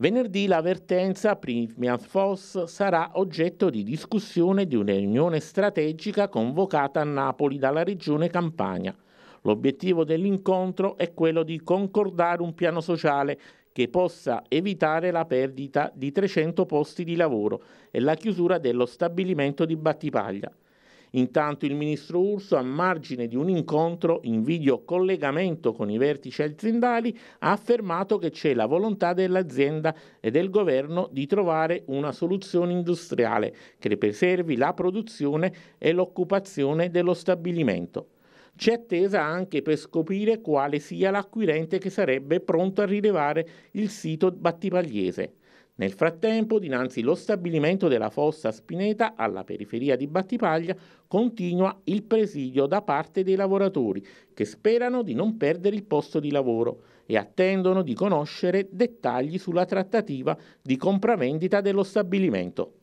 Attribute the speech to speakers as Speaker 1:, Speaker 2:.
Speaker 1: Venerdì l'avvertenza Primian Foss sarà oggetto di discussione di un'unione strategica convocata a Napoli dalla regione Campania. L'obiettivo dell'incontro è quello di concordare un piano sociale che possa evitare la perdita di 300 posti di lavoro e la chiusura dello stabilimento di Battipaglia. Intanto il ministro Urso, a margine di un incontro in video collegamento con i vertici aziendali, ha affermato che c'è la volontà dell'azienda e del governo di trovare una soluzione industriale che preservi la produzione e l'occupazione dello stabilimento. C'è attesa anche per scoprire quale sia l'acquirente che sarebbe pronto a rilevare il sito battipagliese. Nel frattempo, dinanzi allo stabilimento della Fossa Spineta, alla periferia di Battipaglia, continua il presidio da parte dei lavoratori, che sperano di non perdere il posto di lavoro e attendono di conoscere dettagli sulla trattativa di compravendita dello stabilimento.